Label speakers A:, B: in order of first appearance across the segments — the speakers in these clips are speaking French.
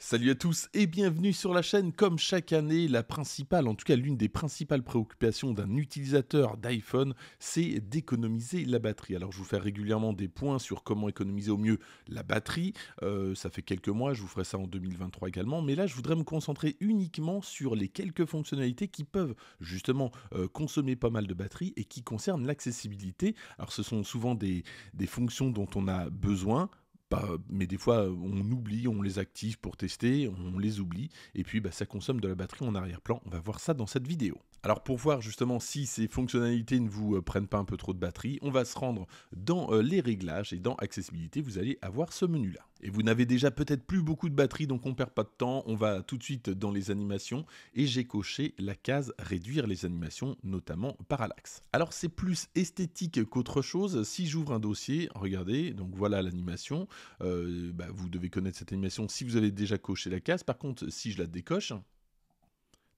A: Salut à tous et bienvenue sur la chaîne. Comme chaque année, la principale, en tout cas l'une des principales préoccupations d'un utilisateur d'iPhone, c'est d'économiser la batterie. Alors je vous fais régulièrement des points sur comment économiser au mieux la batterie. Euh, ça fait quelques mois, je vous ferai ça en 2023 également. Mais là, je voudrais me concentrer uniquement sur les quelques fonctionnalités qui peuvent justement euh, consommer pas mal de batterie et qui concernent l'accessibilité. Alors ce sont souvent des, des fonctions dont on a besoin mais des fois, on oublie, on les active pour tester, on les oublie, et puis bah, ça consomme de la batterie en arrière-plan. On va voir ça dans cette vidéo. Alors pour voir justement si ces fonctionnalités ne vous euh, prennent pas un peu trop de batterie, on va se rendre dans euh, les réglages et dans accessibilité, vous allez avoir ce menu là. Et vous n'avez déjà peut-être plus beaucoup de batterie donc on perd pas de temps, on va tout de suite dans les animations et j'ai coché la case réduire les animations notamment parallaxe. Alors c'est plus esthétique qu'autre chose, si j'ouvre un dossier, regardez, donc voilà l'animation, euh, bah, vous devez connaître cette animation si vous avez déjà coché la case. Par contre, si je la décoche,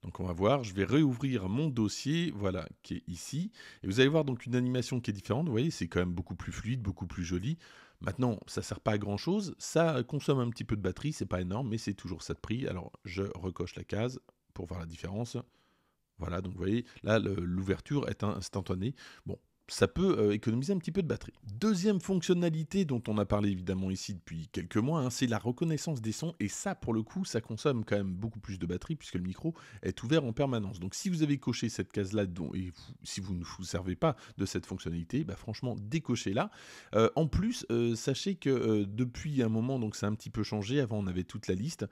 A: donc on va voir, je vais réouvrir mon dossier, voilà, qui est ici. Et vous allez voir donc une animation qui est différente, vous voyez, c'est quand même beaucoup plus fluide, beaucoup plus joli. Maintenant, ça sert pas à grand chose, ça consomme un petit peu de batterie, c'est pas énorme, mais c'est toujours ça de prix. Alors je recoche la case pour voir la différence. Voilà, donc vous voyez, là l'ouverture est instantanée. Bon, ça peut euh, économiser un petit peu de batterie. Deuxième fonctionnalité dont on a parlé évidemment ici depuis quelques mois, hein, c'est la reconnaissance des sons. Et ça, pour le coup, ça consomme quand même beaucoup plus de batterie puisque le micro est ouvert en permanence. Donc si vous avez coché cette case-là et si vous ne vous servez pas de cette fonctionnalité, bah, franchement, décochez-la. Euh, en plus, euh, sachez que depuis un moment, donc ça a un petit peu changé. Avant, on avait toute la liste.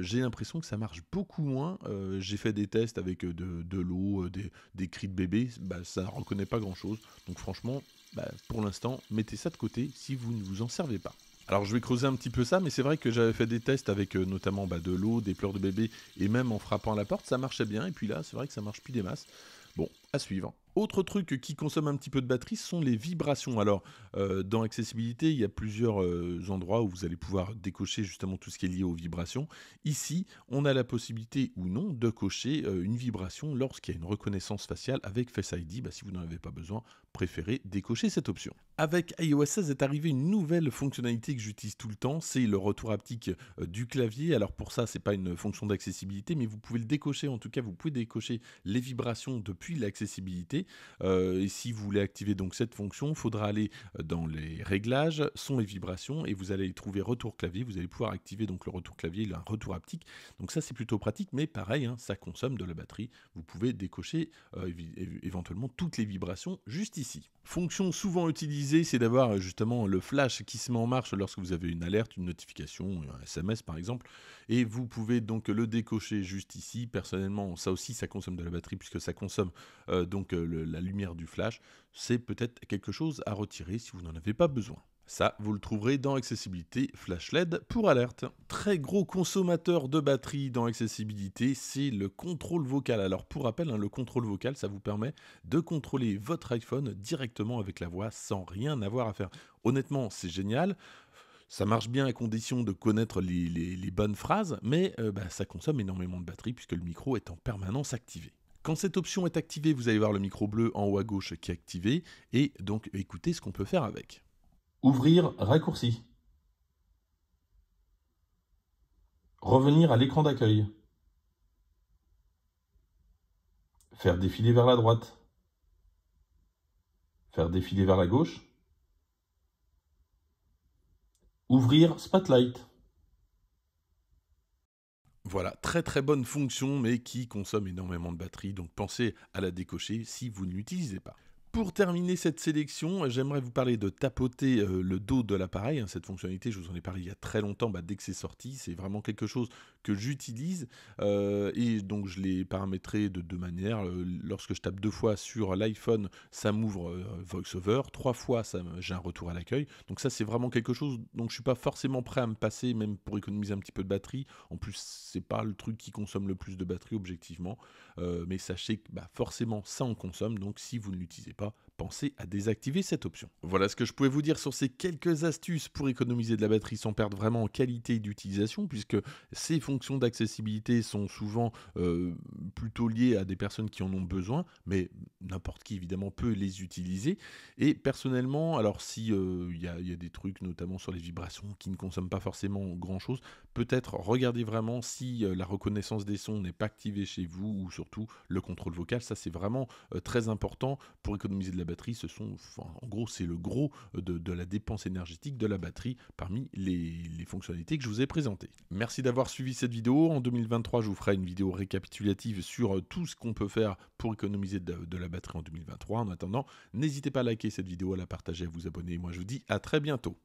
A: J'ai l'impression que ça marche beaucoup moins. J'ai fait des tests avec de, l'eau, des, cris de bébé. Bah, ça ne reconnaît pas grand-chose. Donc franchement, bah, pour l'instant, mettez ça de côté si vous ne vous en servez pas. Alors je vais creuser un petit peu ça, mais c'est vrai que j'avais fait des tests avec euh, notamment bah, de l'eau, des pleurs de bébé, et même en frappant à la porte, ça marchait bien, et puis là, c'est vrai que ça marche plus des masses. Bon, suivant. Autre truc qui consomme un petit peu de batterie, sont les vibrations. Alors, euh, dans Accessibilité, il y a plusieurs euh, endroits où vous allez pouvoir décocher justement tout ce qui est lié aux vibrations. Ici, on a la possibilité ou non de cocher euh, une vibration lorsqu'il y a une reconnaissance faciale avec Face ID. Bah, si vous n'en avez pas besoin, préférez décocher cette option. Avec iOS 16 est arrivée une nouvelle fonctionnalité que j'utilise tout le temps, c'est le retour haptique du clavier. Alors pour ça, c'est pas une fonction d'accessibilité, mais vous pouvez le décocher. En tout cas, vous pouvez décocher les vibrations depuis l'accessibilité euh, et si vous voulez activer donc cette fonction, il faudra aller euh, dans les réglages, son et vibrations, et vous allez trouver retour clavier. Vous allez pouvoir activer donc le retour clavier, il a un retour haptique. Donc ça, c'est plutôt pratique, mais pareil, hein, ça consomme de la batterie. Vous pouvez décocher euh, éventuellement toutes les vibrations juste ici. Fonction souvent utilisée, c'est d'avoir justement le flash qui se met en marche lorsque vous avez une alerte, une notification, un SMS par exemple, et vous pouvez donc le décocher juste ici. Personnellement, ça aussi, ça consomme de la batterie puisque ça consomme euh, donc euh, la lumière du flash, c'est peut-être quelque chose à retirer si vous n'en avez pas besoin. Ça, vous le trouverez dans Accessibilité Flash LED pour alerte. Très gros consommateur de batterie dans Accessibilité, c'est le contrôle vocal. Alors pour rappel, hein, le contrôle vocal, ça vous permet de contrôler votre iPhone directement avec la voix sans rien avoir à faire. Honnêtement, c'est génial. Ça marche bien à condition de connaître les, bonnes phrases, mais euh, bah, ça consomme énormément de batterie puisque le micro est en permanence activé. Quand cette option est activée, vous allez voir le micro bleu en haut à gauche qui est activé et donc écoutez ce qu'on peut faire avec. Ouvrir raccourci. Revenir à l'écran d'accueil. Faire défiler vers la droite. Faire défiler vers la gauche. Ouvrir Spotlight. Voilà, très très bonne fonction, mais qui consomme énormément de batterie, donc pensez à la décocher si vous ne l'utilisez pas. Pour terminer cette sélection, j'aimerais vous parler de tapoter euh, le dos de l'appareil. Hein, cette fonctionnalité, je vous en ai parlé il y a très longtemps, bah, dès que c'est sorti. C'est vraiment quelque chose que j'utilise. Euh, et donc, je l'ai paramétré de deux manières. Euh, lorsque je tape deux fois sur l'iPhone, ça m'ouvre VoiceOver. Trois fois, j'ai un retour à l'accueil. Donc, ça, c'est vraiment quelque chose donc je ne suis pas forcément prêt à me passer, même pour économiser un petit peu de batterie. En plus, c'est pas le truc qui consomme le plus de batterie, objectivement. mais sachez que bah, forcément, ça en consomme. Donc, si vous ne l'utilisez pas, penser pensez à désactiver cette option. Voilà ce que je pouvais vous dire sur ces quelques astuces pour économiser de la batterie sans perdre vraiment en qualité d'utilisation, puisque ces fonctions d'accessibilité sont souvent euh, plutôt liées à des personnes qui en ont besoin, mais n'importe qui évidemment peut les utiliser. Et personnellement, alors si euh, il y, a des trucs notamment sur les vibrations qui ne consomment pas forcément grand chose, peut-être regardez vraiment si euh, la reconnaissance des sons n'est pas activée chez vous ou surtout le contrôle vocal. Ça, c'est vraiment euh, très important pour économiser de la batterie. Ce sont, en gros, c'est le gros euh, de, la dépense énergétique de la batterie parmi les, fonctionnalités que je vous ai présentées. Merci d'avoir suivi cette vidéo. En 2023, je vous ferai une vidéo récapitulative sur tout ce qu'on peut faire pour économiser de, de la batterie en 2023. En attendant, n'hésitez pas à liker cette vidéo, à la partager, à vous abonner. Moi, je vous dis à très bientôt.